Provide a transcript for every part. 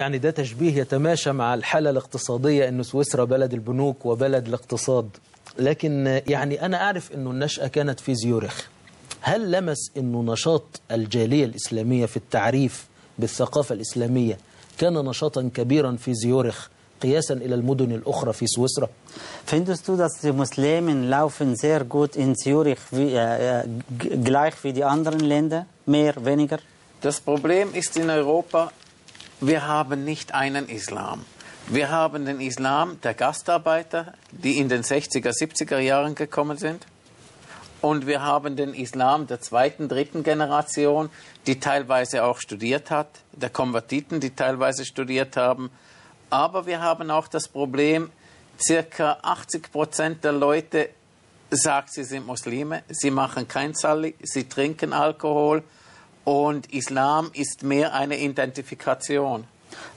يعني ده تشبيه يتماشى مع الحالة الاقتصادية أن سويسرا بلد البنوك وبلد الاقتصاد لكن يعني أنا أعرف أنه النشأة كانت في زيورخ هل لمس أنه نشاط الجالية الإسلامية في التعريف بالثقافة الإسلامية كان نشاطا كبيرا في زيورخ قياسا إلى المدن الأخرى في سويسرا؟ Findest du, dass die Muslimen laufen sehr gut in Zürich wie, äh, gleich wie die anderen Länder, mehr, weniger? Das Problem ist in Europa, wir haben nicht einen Islam. Wir haben den Islam der Gastarbeiter, die in den 60er, 70er Jahren gekommen sind. Und wir haben den Islam der zweiten, dritten Generation, die teilweise auch studiert hat, der Konvertiten, die teilweise studiert haben. Aber wir haben auch das Problem, circa 80 Prozent der Leute sagt, sie sind Muslime, sie machen kein Salli, sie trinken Alkohol und Islam ist mehr eine Identifikation.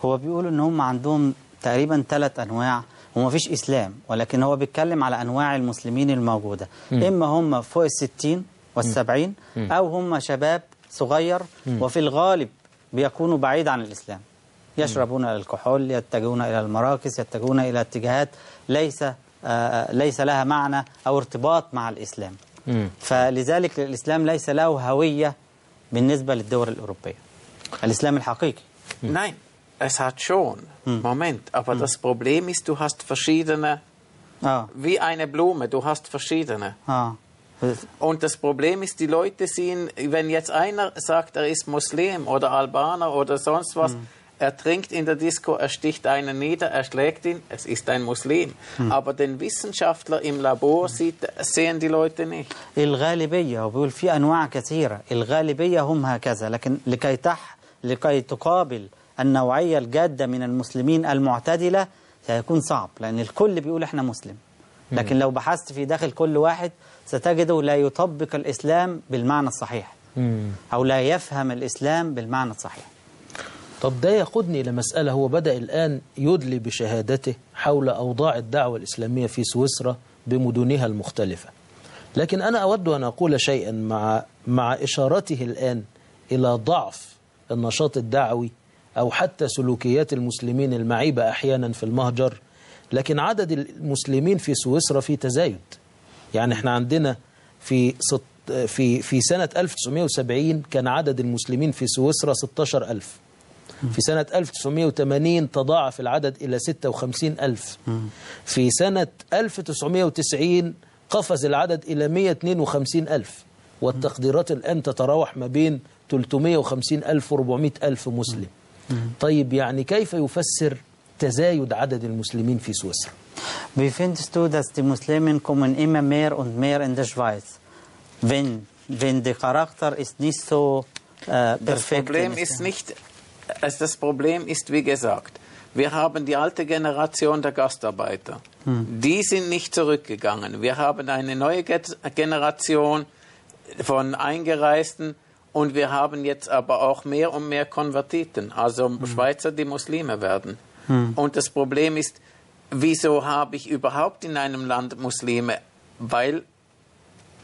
هو بيقول ان هم عندهم تقريبا ثلاث انواع وما فيش اسلام ولكن هو بيتكلم على انواع المسلمين الموجوده م. اما هم فوق الستين والسبعين 70 او هم شباب صغير م. وفي الغالب بيكونوا بعيد عن الاسلام يشربون الكحول يتجهون الى المراكز يتجهون الى اتجاهات ليس آه, آه، ليس لها معنى او ارتباط مع الاسلام فلذلك الاسلام ليس له هويه بالنسبة للدول الأوروبية الإسلام الحقيقي Nein, es hat schon. Moment, aber das Problem ist, du hast verschiedene, wie eine Blume, du hast verschiedene. Und das Problem ist, die Leute sehen, wenn jetzt einer sagt, er ist Muslim oder Albaner oder sonst was, Er trinkt in der Disco, er sticht einen nieder, er schlägt ihn, es ist ein Muslim. Hm. Aber den Wissenschaftler im Labor sieht, sehen die Leute nicht. الغالبية لكي تقابل النوعية الجادة من المسلمين المعتدلة سيكون صعب لأن الكل بيقول إحنا مسلم لكن لو بحثت في داخل كل واحد ستجده لا يطبق الإسلام بالمعنى الصحيح أو لا يفهم الإسلام بالمعنى الصحيح طب ده يقودني إلى مسألة هو بدأ الآن يدلي بشهادته حول أوضاع الدعوة الإسلامية في سويسرا بمدنها المختلفة لكن أنا أود أن أقول شيئا مع, مع إشارته الآن إلى ضعف النشاط الدعوي أو حتى سلوكيات المسلمين المعيبة أحيانا في المهجر لكن عدد المسلمين في سويسرا في تزايد يعني احنا عندنا في ست في في سنة 1970 كان عدد المسلمين في سويسرا 16000 في سنة 1980 تضاعف العدد إلى 56 ألف في سنة 1990 قفز العدد إلى 152 ألف والتقديرات الآن تتراوح ما بين 350 ألف و 400 ألف مسلم طيب يعني كيف يفسر تزايد عدد المسلمين في سويسرا؟ Wie findest du, dass die Muslimen kommen immer mehr und mehr in der Schweiz? Wenn, wenn der Charakter ist nicht so äh, perfekt. Das Problem ist nicht Also das Problem ist, wie gesagt, wir haben die alte Generation der Gastarbeiter. Hm. Die sind nicht zurückgegangen. Wir haben eine neue Generation von Eingereisten und wir haben jetzt aber auch mehr und mehr Konvertiten, also hm. Schweizer, die Muslime werden. Hm. Und das Problem ist, wieso habe ich überhaupt in einem Land Muslime? Weil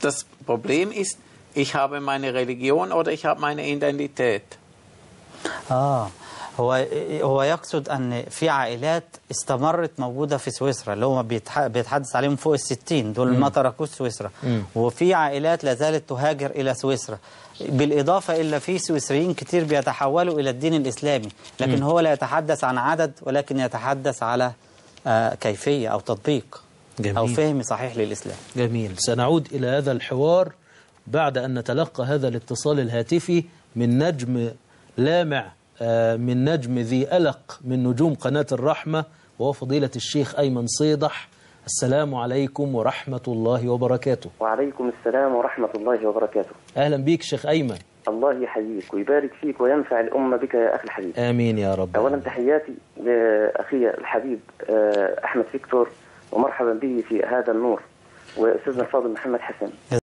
das Problem ist, ich habe meine Religion oder ich habe meine Identität. آه هو هو يقصد ان في عائلات استمرت موجوده في سويسرا اللي هو بيتحدث عليهم فوق ال 60 دول ما تركوش سويسرا وفي عائلات لا زالت تهاجر الى سويسرا بالاضافه الى في سويسريين كتير بيتحولوا الى الدين الاسلامي لكن مم. هو لا يتحدث عن عدد ولكن يتحدث على آه، كيفيه او تطبيق جميل. او فهم صحيح للاسلام جميل سنعود الى هذا الحوار بعد ان نتلقى هذا الاتصال الهاتفي من نجم لامع آه، من نجم ذي ألق من نجوم قناة الرحمة وهو فضيلة الشيخ أيمن صيدح السلام عليكم ورحمة الله وبركاته وعليكم السلام ورحمة الله وبركاته أهلا بك شيخ أيمن الله يحييك ويبارك فيك وينفع الأمة بك يا أخي الحبيب آمين يا رب أولا تحياتي لأخي الحبيب آه، أحمد فيكتور ومرحبا به في هذا النور وأستاذنا الفاضل محمد حسن